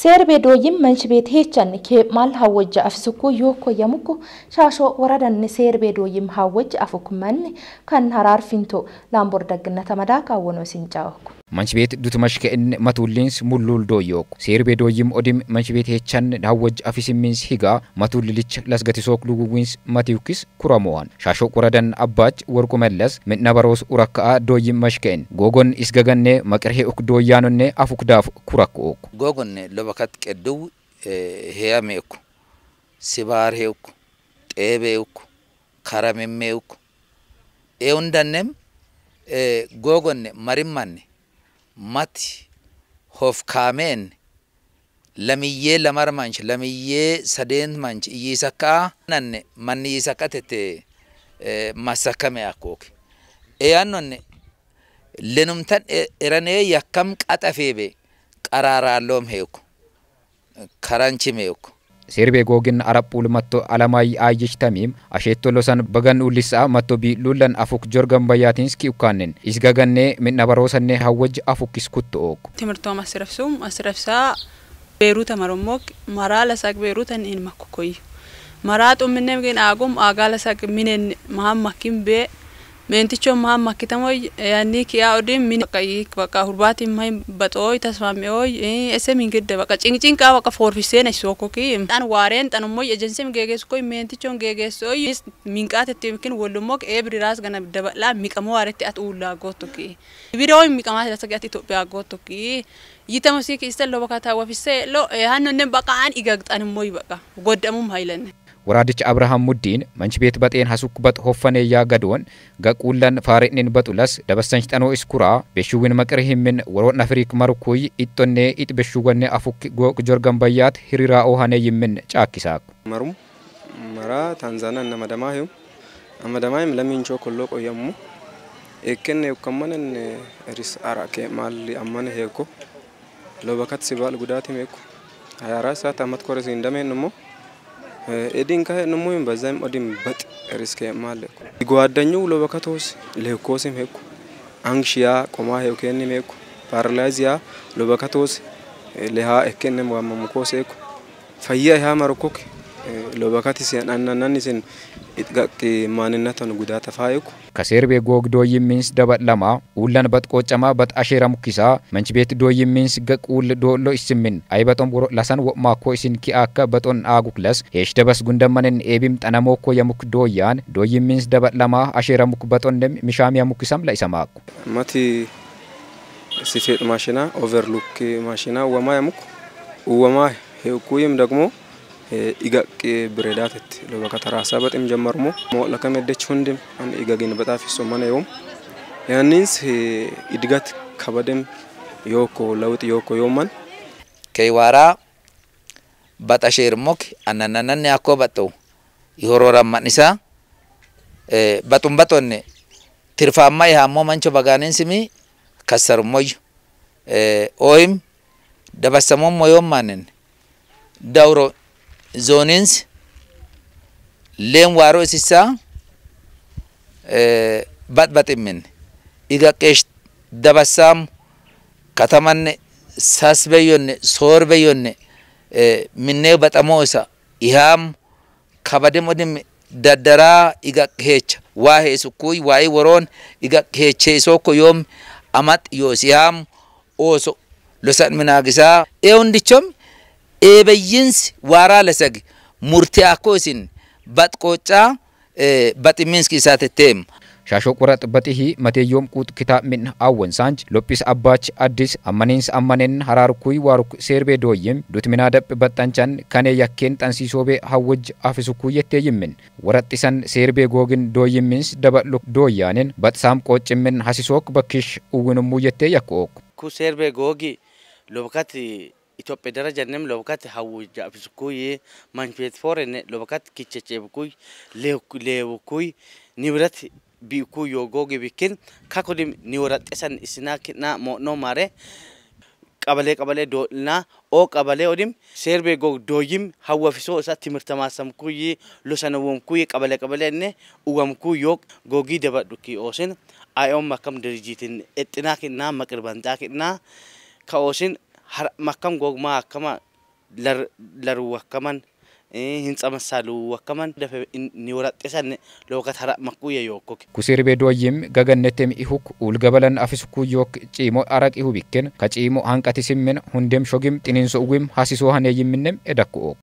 seerbedooyin manshbeetheechan kee maal hawajja afsukuu yooko yamuku shaashoo waradanni seerbedooyim hawajja afukumanni kan haraar finto laambordaggina tamadaa kaawwono sincaa'oku manchi beet dutuma shike'in matuulliins mulluul dooyyooku sirbee dooyyim odim manchi beet heechan daawwaj afisimiins higaa matuullilicha lasgatisook luguwiins matiwkis kuramowan shaasho quradan abbaach ወርቁ መለስ ምነበሮስ ኡረክአ ዶይም መሽከን ጎጎን ኢስገገኔ መቅርሄ ኡክ ዶያኖኔ አፉክ ዳፍ ኩረክ ኡክ ጎጎኔ ሎበከት ቅድው ሄያሜ ኡኩ ሲባር ሄ ኡኩ ጤቤ ኡኩ ከረሜሜ ኡኩ ኤውንደኔም ጎጎኔ መሪማኔ mati hof kaameen lamiyyee lamar manch lamiyyee sadeen manch iyyiisakkaa nanne manni iyyiisakka tette massakame akkooke eeyannonne lenumtan eranee yakkam qaxafeebe qaraaraalloom heeku karanchi meeku sirbe googin arapul matto alamay ayyishtamim ashettolosan bagan ullisa matto bi lullan afuk jorgan bayatinski ukanen isgaganne minna barosanne hawaj afuk iskutto ok timirto masrafsum asrafsa beeruta maromok marala sak beerutan in makkoy mara tumminem gen agum agala sak minen mahammakim be menticho ma makitamo yani kia odim min kai baka hurbati mai batoi tasmame oi ese min gidde baka ching ching ka baka for fisen ai soko ki tan waren tan mo agency geges koi menticho geges oi min kate timkin wolumok ebri ras gana dabla mikamo arete at ulla gotoki biroi mikama sagat ethiopia gotoki yitamo sik istello baka ta wafise lo hanno ne baka an igagtan mo baka godamum hailene ወራድች አብርሃም ሙዲን መንች ቤት በጤን ሀሱክበት ሆፈኔ ያገዶን ገቁለን ፋሬኒን በጡለስ ደበሰንች ጠኖ እስኩራ ቤሽዊን መቅርህምን ወሮ ነፍሪክ መርኩይ ኢጦኔ ኢጥ ቤሽወኔ አፉክ ጎቅ ጆርገን ሂሪራ ኦሃኔ ይምን ጫኪሳኩ መሩ መራ ታንዛና እነመደማ ሂም አመደማይም ለሚንቾ ኮሎ ቆየሙ ኤክን የኮመንን ሪስ አራኬ ማል አመን ሄኮ ለበከት ሲባል ጉዳት ሜኩ 24 ሰዓት አመት ኮረሲ እንደሜን ሞ edin eh, e kay no moy ba zaim odim bat e risque malle ko go adda nyulo wakatos le ko sem hekko anxia ko ma hew kenni meko paralysia lo wakatos e le ha ekenne mo am ko sekko fayya ha marokoki ከሴር ቤጎግ ዶይሚንስ ደበት ለማ ውለን በት ቆጨማ በት አሼራ ሙኪሳ መንች ቤት ዶይሚንስ ገቁል ዶሎ እስምን አይበጦም ውሮ ለሰን ወማኮ እሲን ኪአከ በጦን አጉክለስ ሄሽ ደበስ ጉንደመንን ኤቢም ጠነሞኮ የሙክ ዶያን ዶይሚንስ ደበት ለማ አሼራ ሙክ በጦን ደም ሚሻም ያሙኪሳም ለይሰማኩ መቲ ሲፌጥ ማሽና ኦቨርሉክ ማሽና ወማ የሙክ ወማ ሄኩይም ደግሞ ኢጋቄ ብሬዳትት ለበከተራሳ በጥም ጀመርሞ ሞለከም ደች ሁንድም አን ኢጋጌን በጣፍ ሶመነ ዮም ያንንስ እድገት ከበደም ዮኮ ለውጥ ዮኮ ዮማን ከይዋራ በጠሼርሞክ አናናናን ያኮ በጦ ይሆሮራ ማንሳ በጡም በጦን ትርፋማ ይሃሞ መንቾ በጋኔን ስሚ ከሰርሞይ ኦይም ደበሰሞም ሞዮም ማንን ደውሮ zooniins leen waaroo isisaa badbaximmin iga qeesh dabasaamu katamanne saasbeyyonne soorbeyyonne minnee baxamoo isa ihaamu kabadem odimme daddaraa iga heecha waa heesukkuy waa'ee woroon iga heechee isookko yoom amax yoos ihaamu ooso losan minaagisaa ee hundichomi eebeyyinsi waaraa lasag murtii akkoo isin baxqoocaa baximiinski isaatetteem shaashoo qorrax baxihii mateeyyoom quut kitaa min awwan saanj lophis abbaach addis ammaniins ammanen haraarkuy waaruk seerbee dooyyim dutminaa daphi baxxancan kanee yakkeen xansiisoobee hawwaj afisukuy yettee yimmin waraxxisan seerbee googin dooyimmins daba luk dooyyaanen baxsaam qoocimmin hasisook bakkish uwwinummuu yettee yakkook ku seerbee googi lobkati ኢትዮጵያ ደረጃ ነም ለበካት ሀው ጃብስኩይ ማንፌት ፎረን ለበካት ኪቸቼብኩይ ሌውኩይ ንብረት ቢኩ ዮጎግ ቢክን ካኮዲም ኒወራጤሰን እስናክና ሞኖ ማሬ ቀበሌ ቀበሌ ዶልና ኦ ቀበሌ ኦዲም ሴርቤ ጎግ ዶይም ሀወፊሶ እሳ ትምህርተ ማሰምኩይ ሎሰነወምኩይ ቀበሌ ቀበሌ እነ እወምኩ ዮቅ ጎጊ ደበዱኪ ኦስን አዮም መከም ድርጅትን እጥናክና መቅርበንጣክና ከኦስን har makam gogma akkama lar laru akkaman hinጸመሳሉ ወከመን ኒወረጤሰን ሎከት ሀረ መኩየ ዮኮክ ኩሲር ቤዶይም ገገነቴም ኢሁክ ውልገበለን አፊስኩ ዮክ ጪሞ አረቅ ኢሁ ቢክን ከጪሞ አንቀቲ ስምን ሁንዴም ሾግም ጢኒንሶ ውም ሀሲሶ ሀኔይምንም ኤደኩኦ